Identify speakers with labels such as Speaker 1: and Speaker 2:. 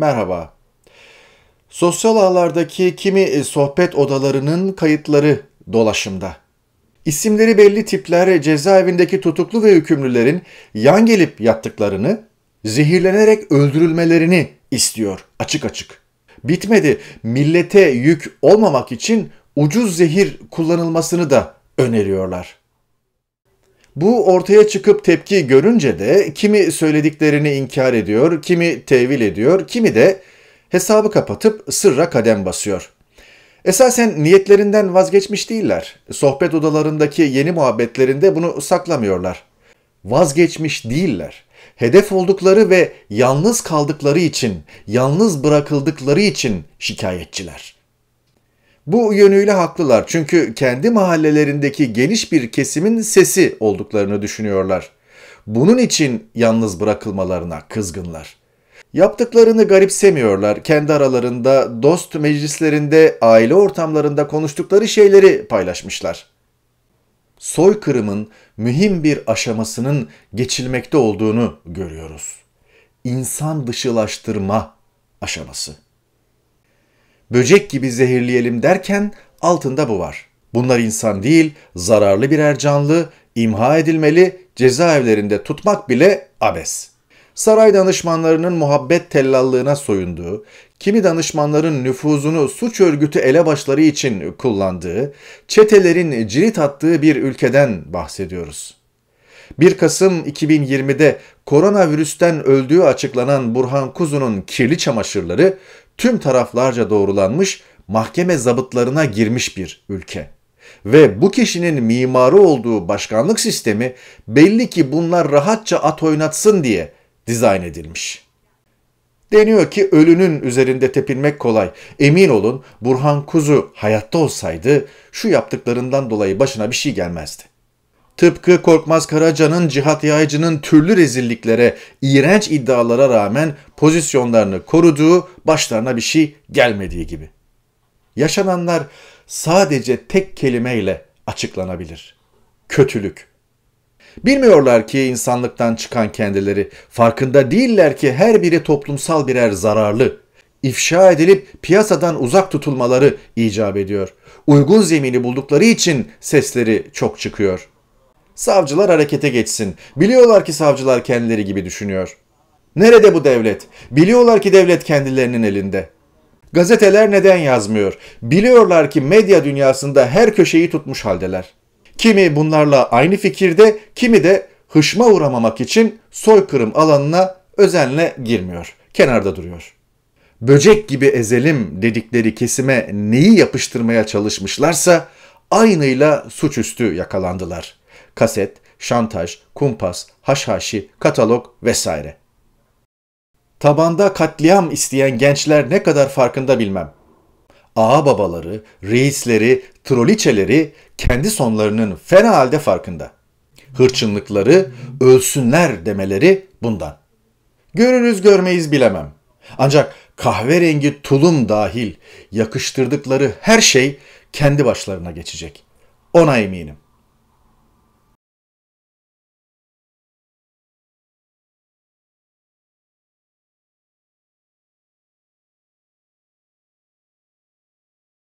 Speaker 1: Merhaba. Sosyal ağlardaki kimi e, sohbet odalarının kayıtları dolaşımda. İsimleri belli tipler e, cezaevindeki tutuklu ve hükümlülerin yan gelip yattıklarını, zehirlenerek öldürülmelerini istiyor açık açık. Bitmedi. Millete yük olmamak için ucuz zehir kullanılmasını da öneriyorlar. Bu ortaya çıkıp tepki görünce de kimi söylediklerini inkar ediyor, kimi tevil ediyor, kimi de hesabı kapatıp sırra kadem basıyor. Esasen niyetlerinden vazgeçmiş değiller. Sohbet odalarındaki yeni muhabbetlerinde bunu saklamıyorlar. Vazgeçmiş değiller. Hedef oldukları ve yalnız kaldıkları için, yalnız bırakıldıkları için şikayetçiler.'' Bu yönüyle haklılar çünkü kendi mahallelerindeki geniş bir kesimin sesi olduklarını düşünüyorlar. Bunun için yalnız bırakılmalarına kızgınlar. Yaptıklarını garipsemiyorlar. Kendi aralarında, dost meclislerinde, aile ortamlarında konuştukları şeyleri paylaşmışlar. Soykırımın mühim bir aşamasının geçilmekte olduğunu görüyoruz. İnsan dışılaştırma aşaması böcek gibi zehirleyelim derken altında bu var. Bunlar insan değil, zararlı birer canlı, imha edilmeli, cezaevlerinde tutmak bile abes. Saray danışmanlarının muhabbet tellallığına soyunduğu, kimi danışmanların nüfuzunu suç örgütü elebaşları için kullandığı, çetelerin cirit attığı bir ülkeden bahsediyoruz.'' 1 Kasım 2020'de koronavirüsten öldüğü açıklanan Burhan Kuzu'nun kirli çamaşırları tüm taraflarca doğrulanmış mahkeme zabıtlarına girmiş bir ülke. Ve bu kişinin mimarı olduğu başkanlık sistemi belli ki bunlar rahatça at oynatsın diye dizayn edilmiş. Deniyor ki ölünün üzerinde tepinmek kolay. Emin olun Burhan Kuzu hayatta olsaydı şu yaptıklarından dolayı başına bir şey gelmezdi. Tıpkı Korkmaz Karaca'nın Cihat Yaycı'nın türlü rezilliklere, iğrenç iddialara rağmen pozisyonlarını koruduğu, başlarına bir şey gelmediği gibi. Yaşananlar sadece tek kelimeyle açıklanabilir. Kötülük. Bilmiyorlar ki insanlıktan çıkan kendileri, farkında değiller ki her biri toplumsal birer zararlı, ifşa edilip piyasadan uzak tutulmaları icap ediyor. Uygun zemini buldukları için sesleri çok çıkıyor. Savcılar harekete geçsin. Biliyorlar ki savcılar kendileri gibi düşünüyor. Nerede bu devlet? Biliyorlar ki devlet kendilerinin elinde. Gazeteler neden yazmıyor? Biliyorlar ki medya dünyasında her köşeyi tutmuş haldeler. Kimi bunlarla aynı fikirde, kimi de hışma uğramamak için soykırım alanına özenle girmiyor. Kenarda duruyor. Böcek gibi ezelim dedikleri kesime neyi yapıştırmaya çalışmışlarsa aynıyla suçüstü yakalandılar.'' kaset, şantaj, kumpas, haşhaşi, katalog vesaire. Tabanda katliam isteyen gençler ne kadar farkında bilmem. Ağababaları, reisleri, troliçeleri kendi sonlarının fena halde farkında. Hırçınlıkları, ölsünler demeleri bundan. Görürüz görmeyiz bilemem. Ancak kahverengi tulum dahil yakıştırdıkları her şey kendi başlarına geçecek. Ona eminim.